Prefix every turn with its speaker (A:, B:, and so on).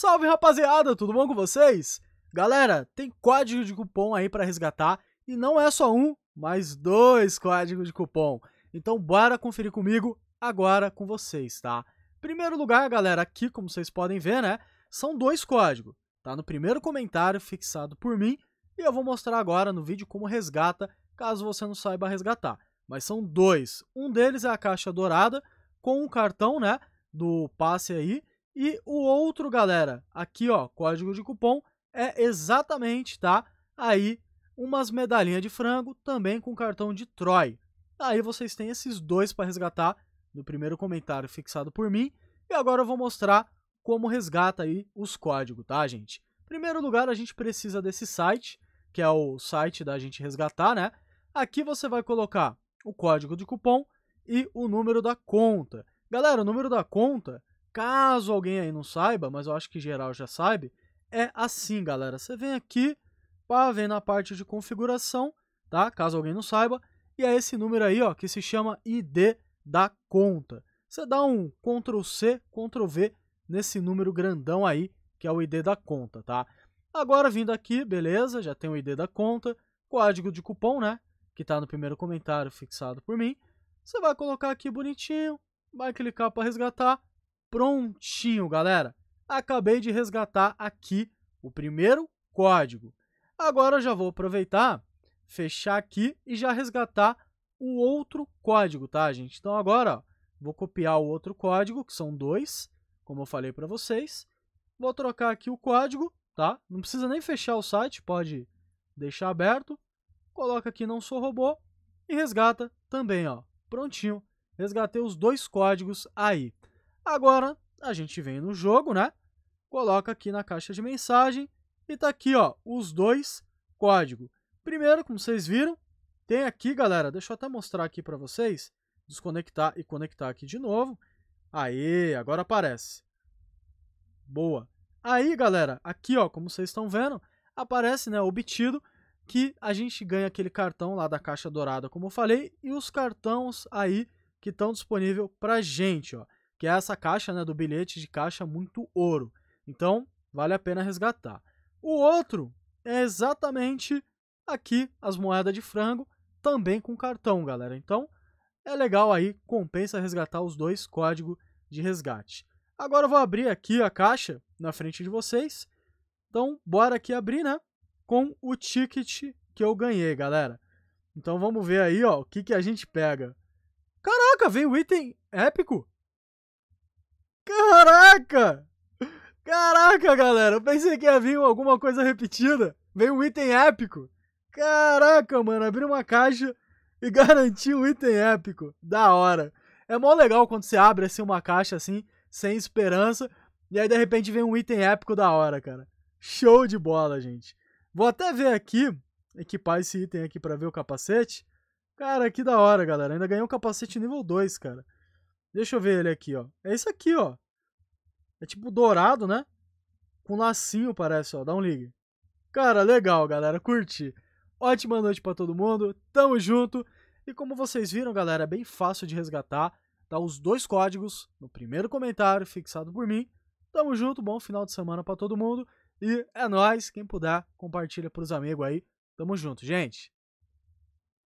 A: Salve rapaziada, tudo bom com vocês? Galera, tem código de cupom aí para resgatar e não é só um, mas dois códigos de cupom. Então bora conferir comigo agora com vocês, tá? Primeiro lugar, galera, aqui como vocês podem ver, né, são dois códigos. Tá no primeiro comentário fixado por mim e eu vou mostrar agora no vídeo como resgata, caso você não saiba resgatar. Mas são dois. Um deles é a caixa dourada com o um cartão, né, do passe aí e o outro, galera, aqui ó, código de cupom é exatamente, tá? Aí umas medalhinhas de frango também com cartão de Troy. Aí vocês têm esses dois para resgatar no primeiro comentário fixado por mim. E agora eu vou mostrar como resgata aí os códigos, tá, gente? Primeiro lugar, a gente precisa desse site, que é o site da gente resgatar, né? Aqui você vai colocar o código de cupom e o número da conta. Galera, o número da conta Caso alguém aí não saiba, mas eu acho que geral já sabe, é assim, galera. Você vem aqui, pá, vem na parte de configuração, tá? Caso alguém não saiba, e é esse número aí, ó, que se chama ID da conta. Você dá um Ctrl C, Ctrl V nesse número grandão aí, que é o ID da conta, tá? Agora vindo aqui, beleza, já tem o ID da conta, código de cupom, né? Que está no primeiro comentário fixado por mim. Você vai colocar aqui bonitinho, vai clicar para resgatar prontinho, galera. Acabei de resgatar aqui o primeiro código. Agora eu já vou aproveitar, fechar aqui e já resgatar o outro código, tá, gente? Então agora ó, vou copiar o outro código, que são dois, como eu falei para vocês. Vou trocar aqui o código, tá? Não precisa nem fechar o site, pode deixar aberto. Coloca aqui não sou robô e resgata também, ó. Prontinho. Resgatei os dois códigos aí. Agora a gente vem no jogo, né? Coloca aqui na caixa de mensagem e tá aqui, ó, os dois códigos. Primeiro, como vocês viram, tem aqui, galera, deixa eu até mostrar aqui para vocês, desconectar e conectar aqui de novo. Aí, agora aparece. Boa. Aí, galera, aqui, ó, como vocês estão vendo, aparece, né, obtido que a gente ganha aquele cartão lá da caixa dourada, como eu falei, e os cartões aí que estão disponíveis para gente, ó que é essa caixa né, do bilhete de caixa muito ouro. Então, vale a pena resgatar. O outro é exatamente aqui as moedas de frango, também com cartão, galera. Então, é legal aí, compensa resgatar os dois códigos de resgate. Agora eu vou abrir aqui a caixa na frente de vocês. Então, bora aqui abrir, né? Com o ticket que eu ganhei, galera. Então, vamos ver aí, ó, o que, que a gente pega. Caraca, veio item épico. Caraca! Caraca, galera, eu pensei que ia vir alguma coisa repetida. Veio um item épico. Caraca, mano, abri uma caixa e garanti um item épico. Da hora. É mó legal quando você abre assim uma caixa assim, sem esperança, e aí de repente vem um item épico da hora, cara. Show de bola, gente. Vou até ver aqui, equipar esse item aqui para ver o capacete. Cara, que da hora, galera. Ainda ganhei um capacete nível 2, cara. Deixa eu ver ele aqui, ó. É isso aqui, ó. É tipo dourado, né? Com lacinho, parece, ó. Dá um ligue. Cara, legal, galera. Curti. Ótima noite para todo mundo. Tamo junto. E como vocês viram, galera, é bem fácil de resgatar. Tá os dois códigos no primeiro comentário fixado por mim. Tamo junto. Bom final de semana para todo mundo. E é nós, quem puder, compartilha pros amigos aí. Tamo junto, gente.